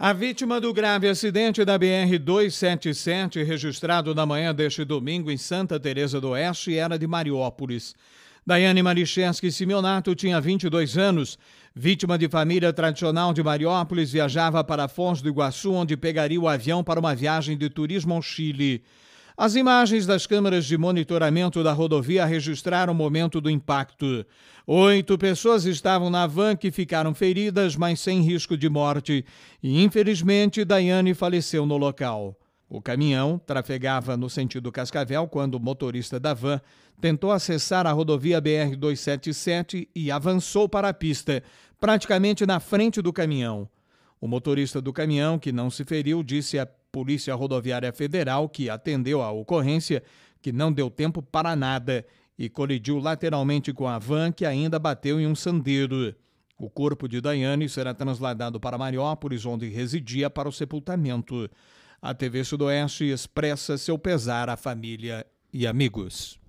A vítima do grave acidente da BR-277, registrado na manhã deste domingo em Santa Teresa do Oeste, era de Mariópolis. Daiane Maricheski Simeonato tinha 22 anos. Vítima de família tradicional de Mariópolis, viajava para Foz do Iguaçu, onde pegaria o avião para uma viagem de turismo ao Chile. As imagens das câmeras de monitoramento da rodovia registraram o momento do impacto. Oito pessoas estavam na van que ficaram feridas, mas sem risco de morte, e infelizmente Daiane faleceu no local. O caminhão trafegava no sentido Cascavel quando o motorista da van tentou acessar a rodovia BR-277 e avançou para a pista, praticamente na frente do caminhão. O motorista do caminhão, que não se feriu, disse a Polícia Rodoviária Federal, que atendeu à ocorrência, que não deu tempo para nada e colidiu lateralmente com a van que ainda bateu em um sandeiro. O corpo de Daiane será trasladado para Mariópolis, onde residia para o sepultamento. A TV Sudoeste expressa seu pesar à família e amigos.